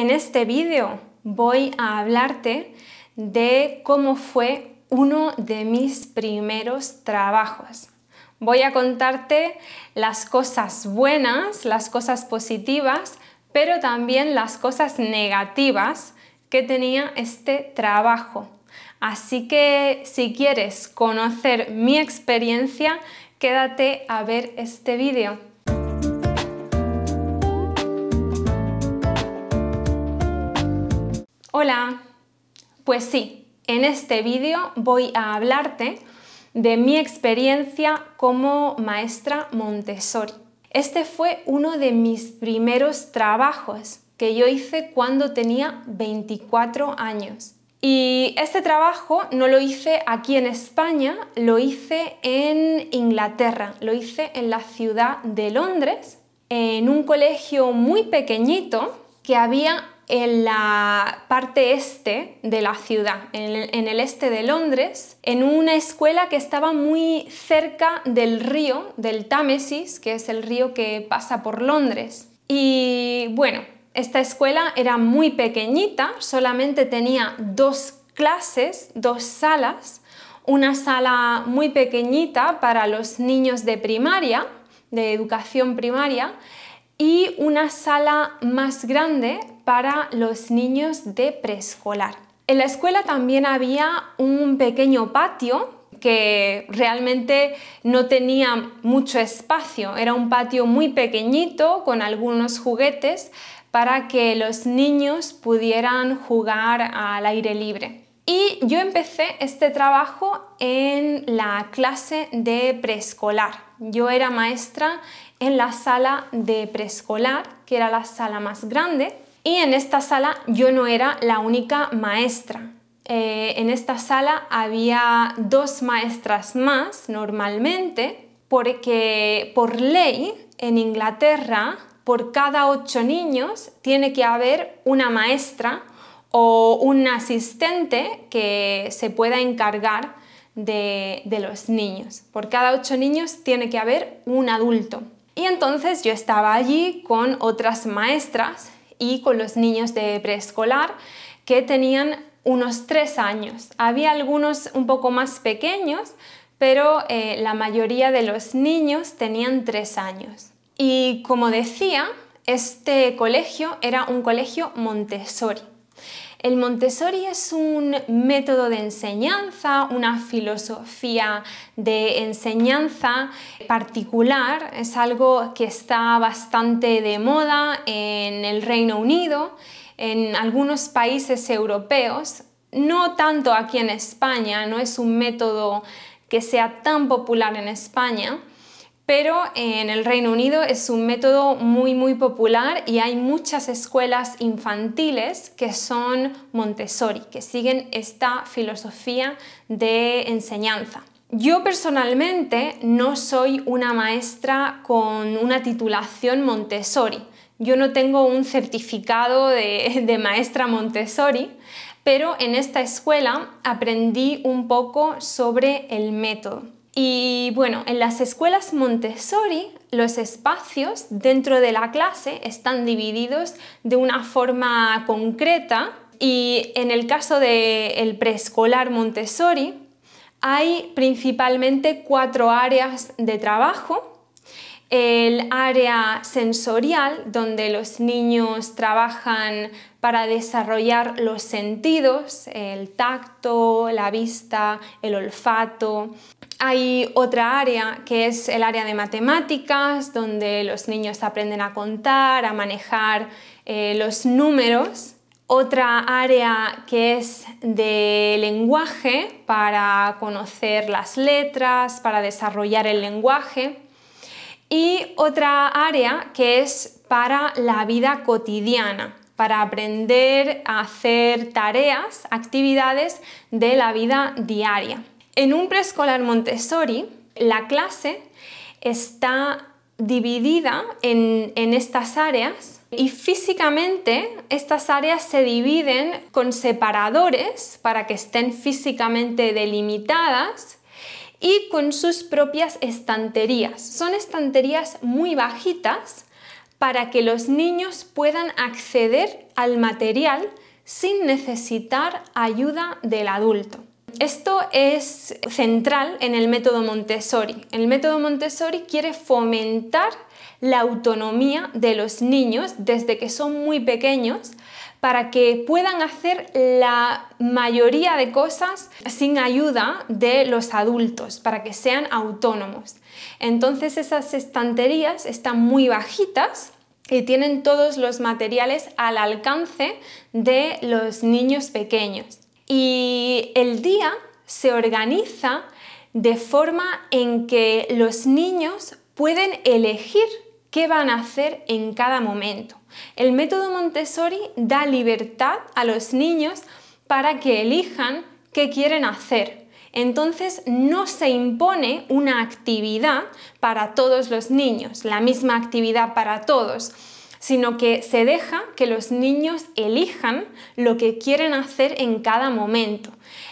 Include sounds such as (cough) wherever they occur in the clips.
En este vídeo voy a hablarte de cómo fue uno de mis primeros trabajos. Voy a contarte las cosas buenas, las cosas positivas, pero también las cosas negativas que tenía este trabajo. Así que si quieres conocer mi experiencia, quédate a ver este vídeo. Hola, pues sí, en este vídeo voy a hablarte de mi experiencia como maestra Montessori. Este fue uno de mis primeros trabajos que yo hice cuando tenía 24 años. Y este trabajo no lo hice aquí en España, lo hice en Inglaterra, lo hice en la ciudad de Londres, en un colegio muy pequeñito que había en la parte este de la ciudad, en el, este de Londres, en una escuela que estaba muy cerca del río, del Támesis, que es el río que pasa por Londres. Y bueno, esta escuela era muy pequeñita, solamente tenía dos clases, dos salas, una sala muy pequeñita para los niños de primaria, de educación primaria, y una sala más grande para los niños de preescolar. En la escuela también había un pequeño patio que realmente no tenía mucho espacio. Era un patio muy pequeñito con algunos juguetes para que los niños pudieran jugar al aire libre. Y yo empecé este trabajo en la clase de preescolar. Yo era maestra en la sala de preescolar, que era la sala más grande, y en esta sala yo no era la única maestra. Eh, en esta sala había dos maestras más normalmente, porque por ley en Inglaterra por cada ocho niños tiene que haber una maestra o un asistente que se pueda encargar de, los niños. Por cada ocho niños tiene que haber un adulto. Y entonces yo estaba allí con otras maestras y con los niños de preescolar que tenían unos tres años. Había algunos un poco más pequeños, pero eh, la mayoría de los niños tenían tres años. Y como decía, este colegio era un colegio Montessori. El Montessori es un método de enseñanza, una filosofía de enseñanza particular, es algo que está bastante de moda en el Reino Unido, en algunos países europeos, no tanto aquí en España, no es un método que sea tan popular en España, pero en el Reino Unido es un método muy muy popular y hay muchas escuelas infantiles que son Montessori, que siguen esta filosofía de enseñanza. Yo personalmente no soy una maestra con una titulación Montessori. Yo no tengo un certificado de, (laughs) de maestra Montessori, pero en esta escuela aprendí un poco sobre el método. Y bueno, en las escuelas Montessori los espacios dentro de la clase están divididos de una forma concreta y en el caso del preescolar Montessori hay principalmente cuatro áreas de trabajo. El área sensorial, donde los niños trabajan para desarrollar los sentidos, el tacto, la vista, el olfato. Hay otra área que es el área de matemáticas, donde los niños aprenden a contar, a manejar eh, los números. Otra área que es de lenguaje, para conocer las letras, para desarrollar el lenguaje. Y otra área que es para la vida cotidiana, para aprender a hacer tareas, actividades de la vida diaria. En un preescolar Montessori, la clase está dividida en, en, estas áreas y físicamente estas áreas se dividen con separadores para que estén físicamente delimitadas y con sus propias estanterías. Son estanterías muy bajitas para que los niños puedan acceder al material sin necesitar ayuda del adulto. Esto es central en el método Montessori. El método Montessori quiere fomentar la autonomía de los niños desde que son muy pequeños para que puedan hacer la mayoría de cosas sin ayuda de los adultos, para que sean autónomos. Entonces esas estanterías están muy bajitas y tienen todos los materiales al alcance de los niños pequeños. Y el día se organiza de forma en que los niños pueden elegir qué van a hacer en cada momento. El método Montessori da libertad a los niños para que elijan qué quieren hacer. Entonces no se impone una actividad para todos los niños, la misma actividad para todos, sino que se deja que los niños elijan lo que quieren hacer en cada momento.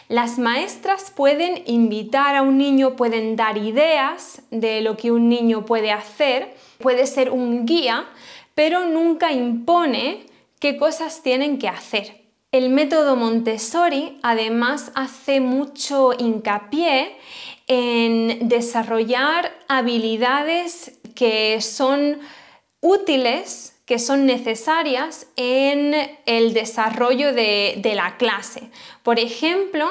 Las maestras pueden invitar a un niño, pueden dar ideas de lo que un niño puede hacer, puede ser un guía, pero nunca impone qué cosas tienen que hacer. El método Montessori además hace mucho hincapié en desarrollar habilidades que son útiles que son necesarias en el desarrollo de, la clase. Por ejemplo,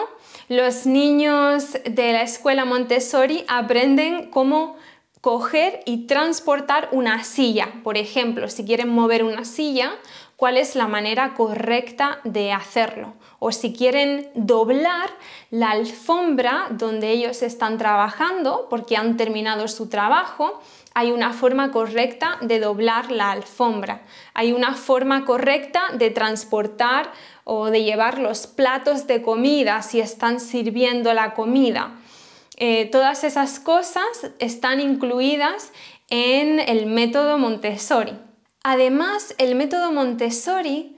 los niños de la escuela Montessori aprenden cómo coger y transportar una silla. Por ejemplo, si quieren mover una silla, cuál es la manera correcta de hacerlo. O si quieren doblar la alfombra donde ellos están trabajando, porque han terminado su trabajo, hay una forma correcta de doblar la alfombra. Hay una forma correcta de transportar o de llevar los platos de comida si están sirviendo la comida. Eh, todas esas cosas están incluidas en el método Montessori. Además, el método Montessori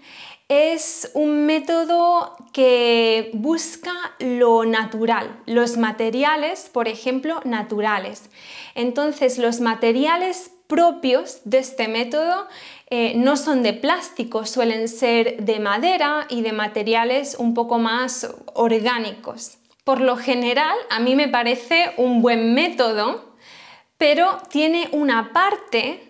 es un método que busca lo natural, los materiales, por ejemplo, naturales. Entonces, los materiales propios de este método eh, no son de plástico, suelen ser de madera y de materiales un poco más orgánicos por lo general a mí me parece un buen método, pero tiene una parte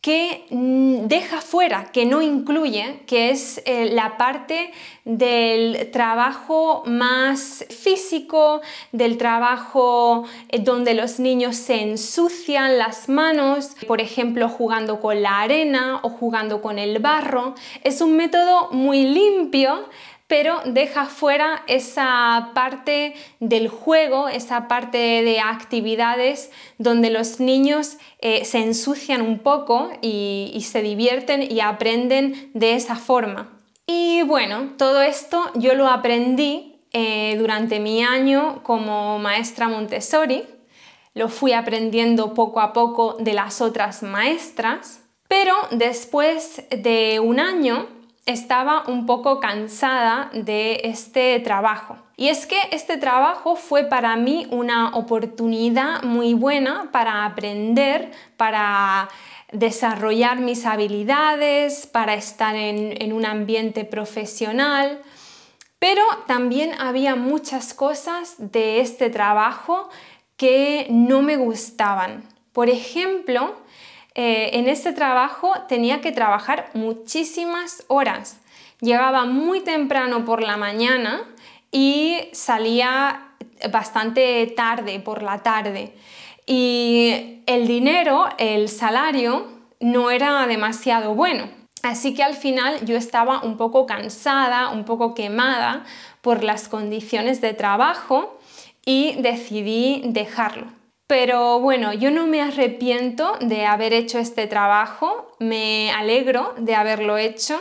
que mm, deja fuera, que no incluye, que es eh, la parte del trabajo más físico, del trabajo eh, donde los niños se ensucian las manos, por ejemplo, jugando con la arena o jugando con el barro. Es un método muy limpio, pero deja fuera esa parte del juego, esa parte de actividades donde los niños eh, se ensucian un poco y, se divierten y aprenden de esa forma. Y bueno, todo esto yo lo aprendí eh, durante mi año como maestra Montessori, lo fui aprendiendo poco a poco de las otras maestras, pero después de un año estaba un poco cansada de este trabajo. Y es que este trabajo fue para mí una oportunidad muy buena para aprender, para desarrollar mis habilidades, para estar en, un ambiente profesional. Pero también había muchas cosas de este trabajo que no me gustaban. Por ejemplo, eh, en este trabajo tenía que trabajar muchísimas horas. Llegaba muy temprano por la mañana y salía bastante tarde por la tarde. Y el dinero, el salario, no era demasiado bueno. Así que al final yo estaba un poco cansada, un poco quemada por las condiciones de trabajo y decidí dejarlo. Pero bueno, yo no me arrepiento de haber hecho este trabajo, me alegro de haberlo hecho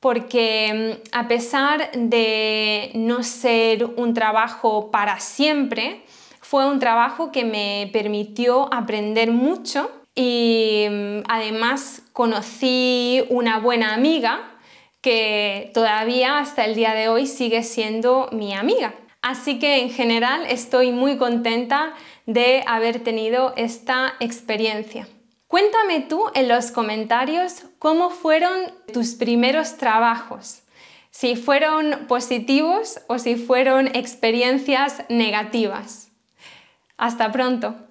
porque mm, a pesar de no ser un trabajo para siempre, fue un trabajo que me permitió aprender mucho y mm, además conocí una buena amiga que todavía hasta el día de hoy sigue siendo mi amiga. Así que en general estoy muy contenta de haber tenido esta experiencia. Cuéntame tú en los comentarios cómo fueron tus primeros trabajos, si fueron positivos o si fueron experiencias negativas. Hasta pronto.